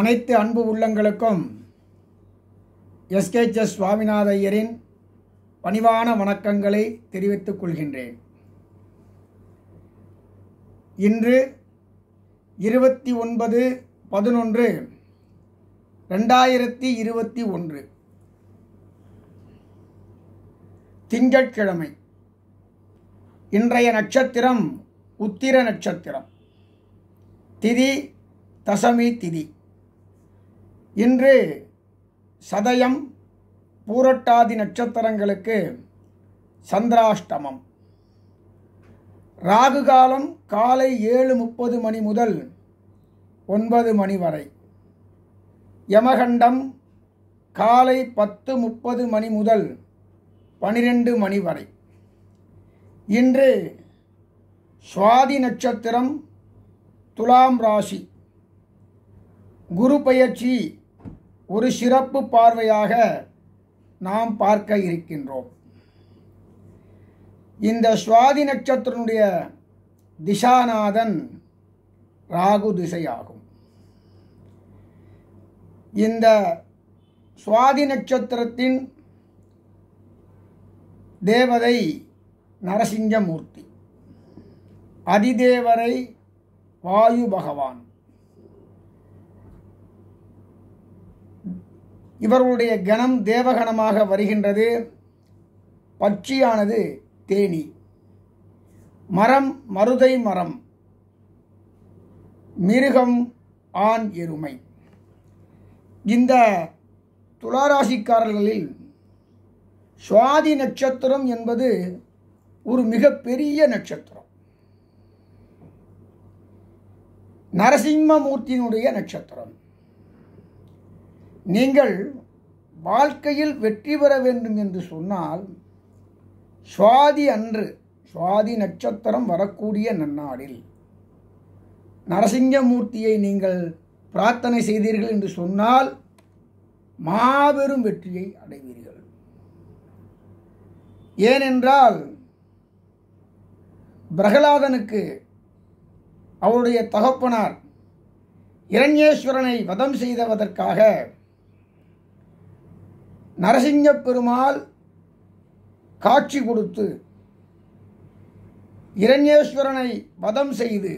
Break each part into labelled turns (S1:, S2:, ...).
S1: அனைத்து அன்பு உள்ளங்களுக்கும் எஸ்கே எஸ் சுவாமிநாத ஐயரின் பணிவான வணக்கங்களை தெரிவித்துக் கொள்கின்றேன் இன்று இருபத்தி ஒன்பது பதினொன்று ரெண்டாயிரத்தி இருபத்தி ஒன்று திங்கட்கிழமை இன்றைய நட்சத்திரம் உத்திர நட்சத்திரம் திதி தசமி திதி இன்று சதயம் பூரட்டாதி நட்சத்திரங்களுக்கு சந்திராஷ்டமம் ராகு காலம் காலை ஏழு முப்பது மணி முதல் ஒன்பது மணி வரை யமகண்டம் காலை பத்து முப்பது மணி முதல் பனிரெண்டு மணி வரை இன்று சுவாதி நட்சத்திரம் துலாம் ராசி குரு பயிற்சி ஒரு சிறப்பு பார்வையாக நாம் பார்க்க இருக்கின்றோம் இந்த சுவாதி நட்சத்திரனுடைய திசாநாதன் ராகு திசையாகும் இந்த சுவாதி நட்சத்திரத்தின் தேவதை நரசிங்கமூர்த்தி அதிதேவரை வாயு பகவான் இவர்களுடைய கணம் தேவகணமாக வருகின்றது பட்சியானது தேனி மரம் மருதை மரம் மிருகம் ஆண் எருமை இந்த துளாராசிக்காரர்களில் சுவாதி நட்சத்திரம் என்பது ஒரு மிகப்பெரிய நட்சத்திரம் நரசிம்மமூர்த்தியினுடைய நட்சத்திரம் நீங்கள் வாழ்க்கையில் வெற்றி பெற வேண்டும் என்று சொன்னால் சுவாதி அன்று சுவாதி நட்சத்திரம் வரக்கூடிய நன்னாளில் நரசிங்கமூர்த்தியை நீங்கள் பிரார்த்தனை செய்தீர்கள் என்று சொன்னால் மாபெரும் வெற்றியை அடைவீர்கள் ஏனென்றால் பிரகலாதனுக்கு அவருடைய தகப்பனார் இரண்யேஸ்வரனை வதம் செய்தவதற்காக நரசிங்க பெருமாள் காட்சி கொடுத்து இரண்யேஸ்வரனை வதம் செய்து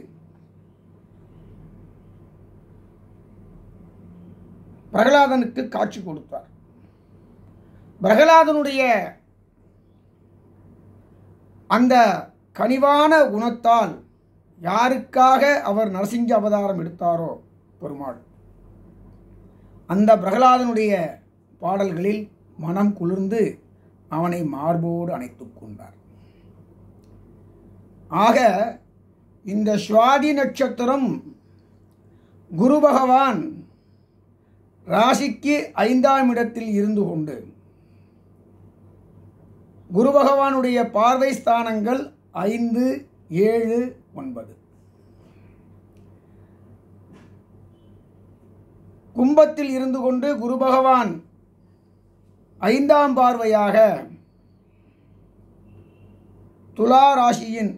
S1: பிரகலாதனுக்கு காட்சி கொடுத்தார் பிரகலாதனுடைய அந்த கனிவான குணத்தால் யாருக்காக அவர் நரசிங்க அவதாரம் எடுத்தாரோ பெருமாள் அந்த பிரகலாதனுடைய பாடல்களில் மனம் குளிர்ந்து அவனை மார்போடு அணைத்து கொண்டார் ஆக இந்த சுவாதி நட்சத்திரம் குரு பகவான் ராசிக்கு ஐந்தாம் இடத்தில் இருந்து கொண்டு குரு பகவானுடைய பார்வை ஸ்தானங்கள் ஐந்து ஏழு ஒன்பது கும்பத்தில் இருந்து கொண்டு குரு பகவான் ஐந்தாம் பார்வையாக துலா ராசியின்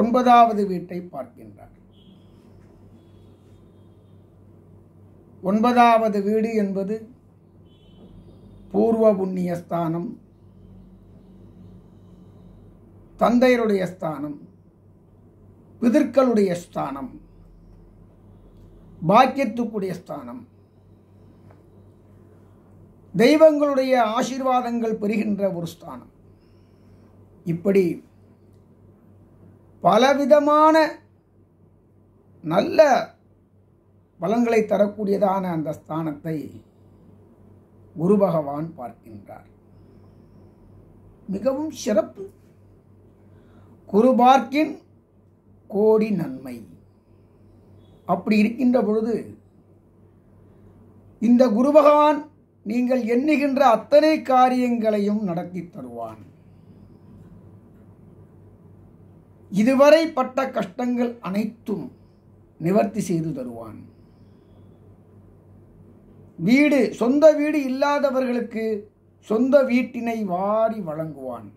S1: ஒன்பதாவது வீட்டை பார்க்கின்றார் ஒன்பதாவது வீடு என்பது பூர்வ புண்ணிய ஸ்தானம் தந்தையருடைய ஸ்தானம் பிதற்களுடைய ஸ்தானம் பாக்கியத்துக்குடைய ஸ்தானம் தெய்வங்களுடைய ஆசீர்வாதங்கள் பெறுகின்ற ஒரு ஸ்தானம் இப்படி பலவிதமான நல்ல பலன்களை தரக்கூடியதான அந்த ஸ்தானத்தை குரு பகவான் பார்க்கின்றார் மிகவும் சிறப்பு குரு பார்க்கின் கோடி நன்மை அப்படி இருக்கின்ற பொழுது இந்த குரு பகவான் நீங்கள் எண்ணுகின்ற அத்தனை காரியங்களையும் நடத்தி தருவான் இதுவரை பட்ட கஷ்டங்கள் அனைத்தும் நிவர்த்தி செய்து தருவான் வீடு சொந்த வீடு இல்லாதவர்களுக்கு சொந்த வீட்டினை வாரி வழங்குவான்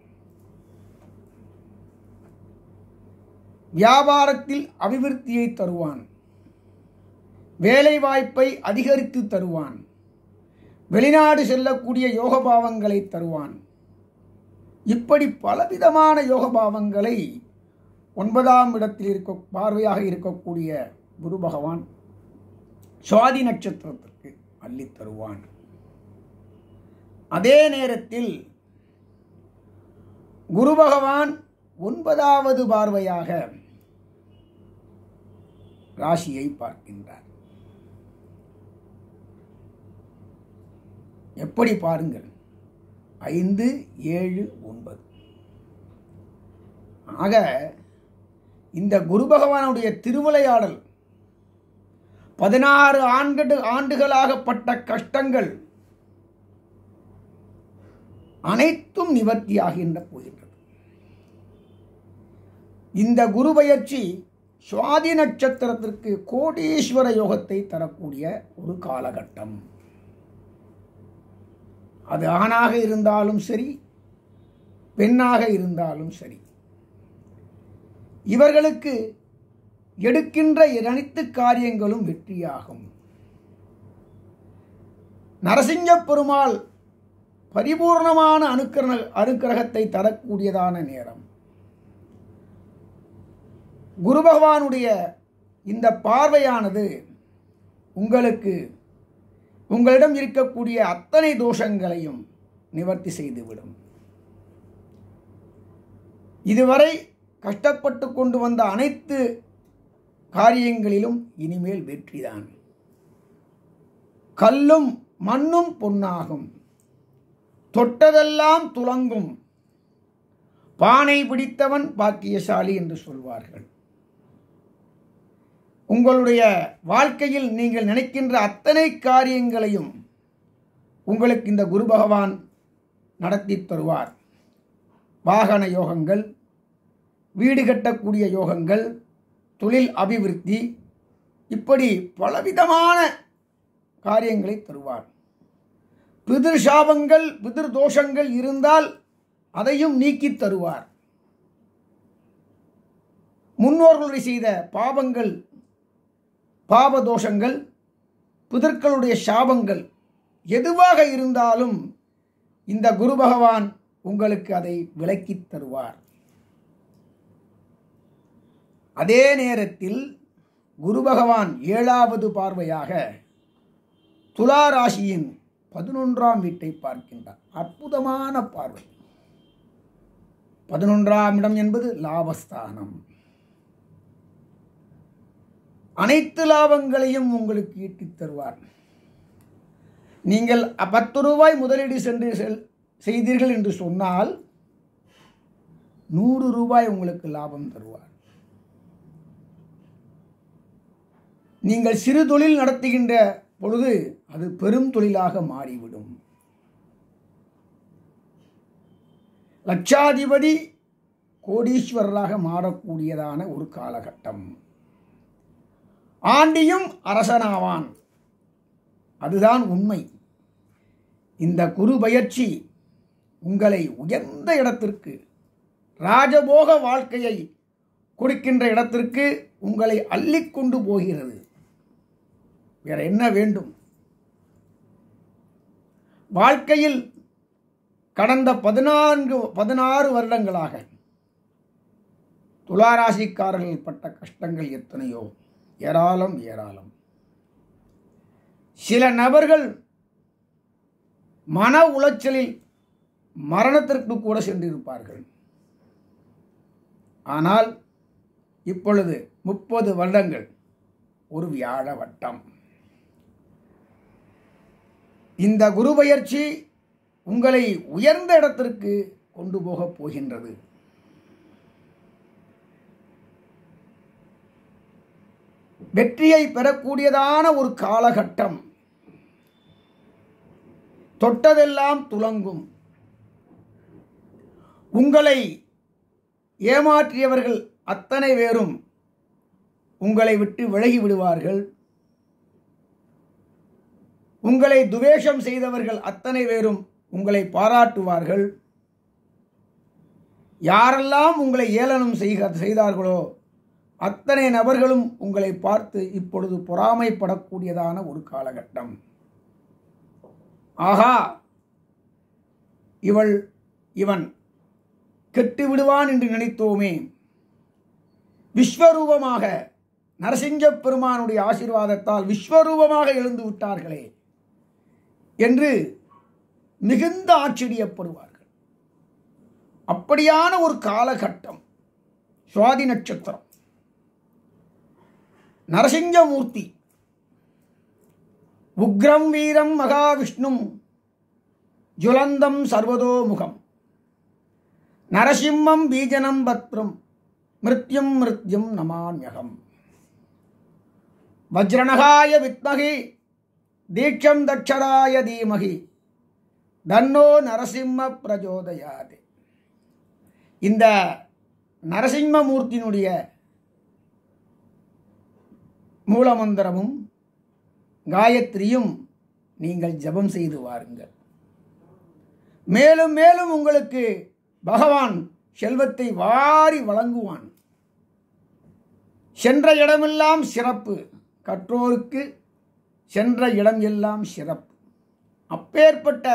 S1: வியாபாரத்தில் அபிவிருத்தியை தருவான் வேலைவாய்ப்பை அதிகரித்து தருவான் வெளிநாடு செல்லக்கூடிய யோகபாவங்களை தருவான் இப்படி பலவிதமான யோகபாவங்களை ஒன்பதாம் இடத்தில் இருக்க பார்வையாக இருக்கக்கூடிய குரு பகவான் சுவாதி நட்சத்திரத்திற்கு அள்ளி தருவான் அதே நேரத்தில் குரு பகவான் ஒன்பதாவது பார்வையாக ராசியை பார்க்கின்றார் எப்படி பாருங்கள் ஐந்து ஏழு ஒன்பது ஆக இந்த குரு பகவானுடைய திருவிளையாடல் பதினாறு ஆண்டு ஆண்டுகளாகப்பட்ட கஷ்டங்கள் அனைத்தும் நிவர்த்தியாகின்ற போகின்றது இந்த குரு பயிற்சி சுவாதி நட்சத்திரத்திற்கு கோடீஸ்வர யோகத்தை தரக்கூடிய ஒரு காலகட்டம் அது ஆணாக இருந்தாலும் சரி பெண்ணாக இருந்தாலும் சரி இவர்களுக்கு எடுக்கின்ற அனைத்து காரியங்களும் வெற்றியாகும் நரசிங்க பெருமாள் பரிபூர்ணமான அணுக்கிர அனுக்கிரகத்தை தரக்கூடியதான நேரம் குரு பகவானுடைய இந்த பார்வையானது உங்களுக்கு உங்களிடம் இருக்கக்கூடிய அத்தனை தோஷங்களையும் நிவர்த்தி செய்துவிடும் இதுவரை கஷ்டப்பட்டு கொண்டு வந்த அனைத்து காரியங்களிலும் இனிமேல் வெற்றிதான் கல்லும் மண்ணும் பொன்னாகும் தொட்டதெல்லாம் துலங்கும் பானை பிடித்தவன் பாக்கியசாலி என்று சொல்வார்கள் உங்களுடைய வாழ்க்கையில் நீங்கள் நினைக்கின்ற அத்தனை காரியங்களையும் உங்களுக்கு இந்த குரு பகவான் நடத்தி தருவார் வாகன யோகங்கள் வீடு கட்டக்கூடிய யோகங்கள் தொழில் அபிவிருத்தி இப்படி பலவிதமான காரியங்களை தருவார் பிதிர் சாபங்கள் பிதிர் தோஷங்கள் இருந்தால் அதையும் நீக்கி தருவார் முன்னோர்களுடைய செய்த பாவங்கள் பாபதோஷங்கள் பிதர்களுடைய சாபங்கள் எதுவாக இருந்தாலும் இந்த குரு பகவான் உங்களுக்கு அதை விளக்கி தருவார் அதே நேரத்தில் குரு பகவான் ஏழாவது பார்வையாக துலா ராசியின் பதினொன்றாம் வீட்டை பார்க்கின்றார் அற்புதமான பார்வை பதினொன்றாம் இடம் என்பது லாபஸ்தானம் அனைத்து லாபங்களையும் உங்களுக்கு ஈட்டி தருவார் நீங்கள் பத்து ரூபாய் முதலீடு சென்று செல் செய்தீர்கள் என்று சொன்னால் நூறு ரூபாய் உங்களுக்கு லாபம் தருவார் நீங்கள் சிறு தொழில் நடத்துகின்ற பொழுது அது பெரும் தொழிலாக மாறிவிடும் லட்சாதிபதி கோடீஸ்வரராக மாறக்கூடியதான ஒரு காலகட்டம் ஆண்டியும் அரசனாவான் அதுதான் உண்மை இந்த குரு பயிற்சி உங்களை உயர்ந்த இடத்திற்கு ராஜபோக வாழ்க்கையை கொடுக்கின்ற இடத்திற்கு உங்களை அள்ளிக்கொண்டு போகிறது வேற என்ன வேண்டும் வாழ்க்கையில் கடந்த பதினான்கு பதினாறு வருடங்களாக துளாராசிக்காரர்கள் பட்ட கஷ்டங்கள் எத்தனையோ ஏராளம் ஏராளம் சில நபர்கள் மன உளைச்சலில் மரணத்திற்கு கூட சென்றிருப்பார்கள் ஆனால் இப்பொழுது முப்பது வருடங்கள் ஒரு வியாழ வட்டம் இந்த குரு பயிற்சி உங்களை உயர்ந்த இடத்திற்கு கொண்டு போகப் போகின்றது வெற்றியை பெறக்கூடியதான ஒரு காலகட்டம் தொட்டதெல்லாம் துலங்கும் உங்களை ஏமாற்றியவர்கள் அத்தனை பேரும் உங்களை விட்டு விலகி விடுவார்கள் உங்களை துவேஷம் செய்தவர்கள் அத்தனை பேரும் உங்களை பாராட்டுவார்கள் யாரெல்லாம் உங்களை ஏளனம் செய்க செய்தார்களோ அத்தனை நபர்களும் உங்களை பார்த்து இப்பொழுது பொறாமைப்படக்கூடியதான ஒரு காலகட்டம் ஆகா இவள் இவன் கெட்டு விடுவான் என்று நினைத்தோமே விஸ்வரூபமாக நரசிங்க பெருமானுடைய ஆசீர்வாதத்தால் விஸ்வரூபமாக எழுந்து விட்டார்களே என்று மிகுந்த ஆச்சரியப்படுவார்கள் அப்படியான ஒரு காலகட்டம் சுவாதி நட்சத்திரம் நரசிங்கமூர்த்தி உக்ரம் வீரம் மகாவிஷ்ணும் ஜுலந்தம் சர்வதோமுகம் நரசிம்மம் பீஜனம் பத்ரம் மிருத்யம் மிருத்யம் நமாமியகம் வஜ்ரணகாய வித்மகி தீட்சம் தட்சராய தீமகி தன்னோ நரசிம்ம பிரஜோதயாது இந்த நரசிம்மமூர்த்தியினுடைய மூலமந்திரமும் காயத்ரியும் நீங்கள் ஜபம் செய்து வாருங்கள் மேலும் மேலும் உங்களுக்கு பகவான் செல்வத்தை வாரி வழங்குவான் சென்ற இடமெல்லாம் சிறப்பு கற்றோருக்கு சென்ற இடம் எல்லாம் சிறப்பு அப்பேற்பட்ட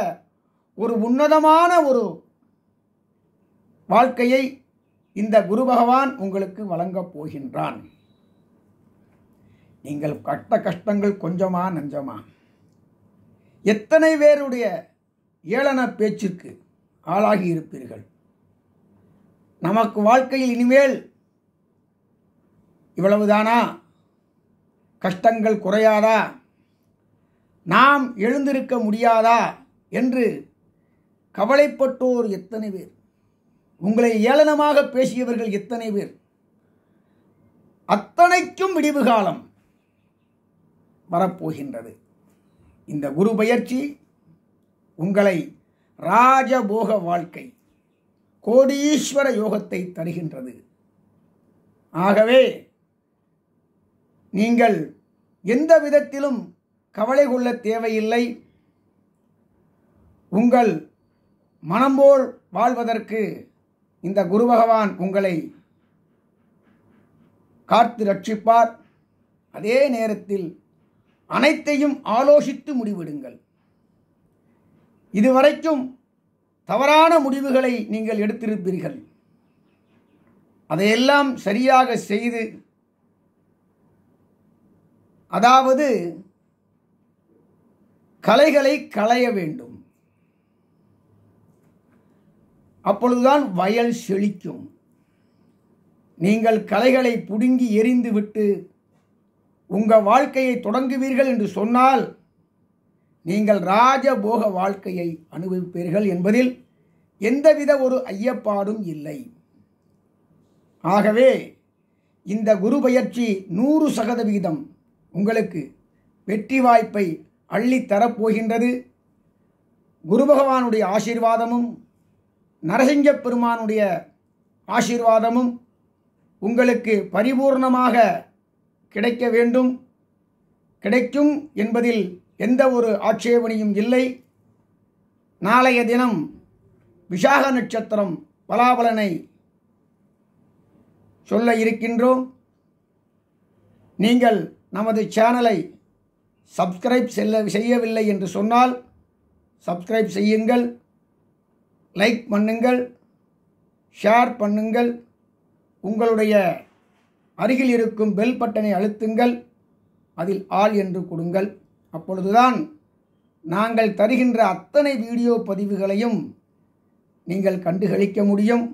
S1: ஒரு உன்னதமான ஒரு வாழ்க்கையை இந்த குரு பகவான் உங்களுக்கு வழங்கப் போகின்றான் நீங்கள் கட்ட கஷ்டங்கள் கொஞ்சமா நஞ்சமா எத்தனை பேருடைய ஏளன பேச்சுக்கு ஆளாகி இருப்பீர்கள் நமக்கு வாழ்க்கையில் இனிமேல் இவ்வளவுதானா கஷ்டங்கள் குறையாதா நாம் எழுந்திருக்க முடியாதா என்று கவலைப்பட்டோர் எத்தனை பேர் உங்களை ஏளனமாக பேசியவர்கள் எத்தனை பேர் அத்தனைக்கும் விடிவு காலம் வரப்போகின்றது இந்த குரு பயிற்சி உங்களை ராஜபோக வாழ்க்கை கோடீஸ்வர யோகத்தை தருகின்றது ஆகவே நீங்கள் எந்த விதத்திலும் கவலை கொள்ள தேவையில்லை உங்கள் மனம்போல் வாழ்வதற்கு இந்த குரு பகவான் உங்களை காத்து ரட்சிப்பார் அதே நேரத்தில் அனைத்தையும் ஆலோசித்து முடிவிடுங்கள் இதுவரைக்கும் தவறான முடிவுகளை நீங்கள் எடுத்திருப்பீர்கள் அதையெல்லாம் சரியாக செய்து அதாவது கலைகளை களைய வேண்டும் அப்பொழுதுதான் வயல் செழிக்கும் நீங்கள் கலைகளை புடுங்கி விட்டு உங்கள் வாழ்க்கையை தொடங்குவீர்கள் என்று சொன்னால் நீங்கள் ராஜபோக வாழ்க்கையை அனுபவிப்பீர்கள் என்பதில் எந்தவித ஒரு ஐயப்பாடும் இல்லை ஆகவே இந்த குரு பயிற்சி நூறு சதவிகிதம் உங்களுக்கு வெற்றி வாய்ப்பை அள்ளித்தரப்போகின்றது குரு பகவானுடைய ஆசீர்வாதமும் நரசிங்க பெருமானுடைய ஆசீர்வாதமும் உங்களுக்கு பரிபூர்ணமாக கிடைக்க வேண்டும் கிடைக்கும் என்பதில் எந்த ஒரு ஆட்சேபனையும் இல்லை நாளைய தினம் விசாக நட்சத்திரம் பலாபலனை சொல்ல இருக்கின்றோம் நீங்கள் நமது சேனலை சப்ஸ்கிரைப் செல்ல செய்யவில்லை என்று சொன்னால் சப்ஸ்கிரைப் செய்யுங்கள் லைக் பண்ணுங்கள் ஷேர் பண்ணுங்கள் உங்களுடைய அருகில் இருக்கும் பெல் பட்டனை அழுத்துங்கள் அதில் ஆள் என்று கொடுங்கள் அப்பொழுதுதான் நாங்கள் தருகின்ற அத்தனை வீடியோ பதிவுகளையும் நீங்கள் கண்டுகளிக்க முடியும்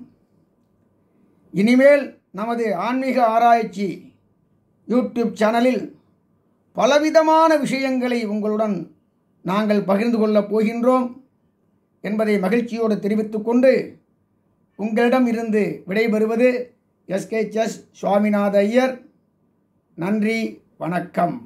S1: இனிமேல் நமது ஆன்மீக ஆராய்ச்சி யூடியூப் சேனலில் பலவிதமான விஷயங்களை உங்களுடன் நாங்கள் பகிர்ந்து கொள்ளப் போகின்றோம் என்பதை மகிழ்ச்சியோடு தெரிவித்துக்கொண்டு உங்களிடம் இருந்து விடைபெறுவது எஸ்கேஹெச்எஸ் சுவாமிநாத ஐயர் நன்றி வணக்கம்